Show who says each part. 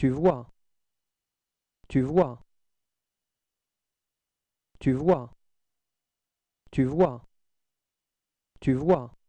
Speaker 1: Tu vois. Tu vois. Tu vois. Tu vois.
Speaker 2: Tu vois.